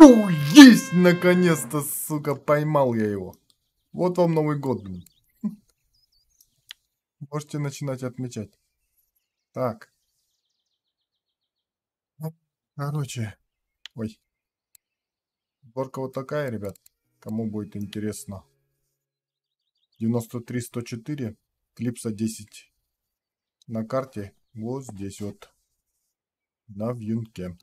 О, ну, есть, наконец-то, сука, поймал я его. Вот вам Новый год, блин. Можете начинать отмечать. Так. Ну, короче. Ой. Сборка вот такая, ребят. Кому будет интересно. 93-104. Клипса 10. На карте. Вот здесь вот. На вьюнке.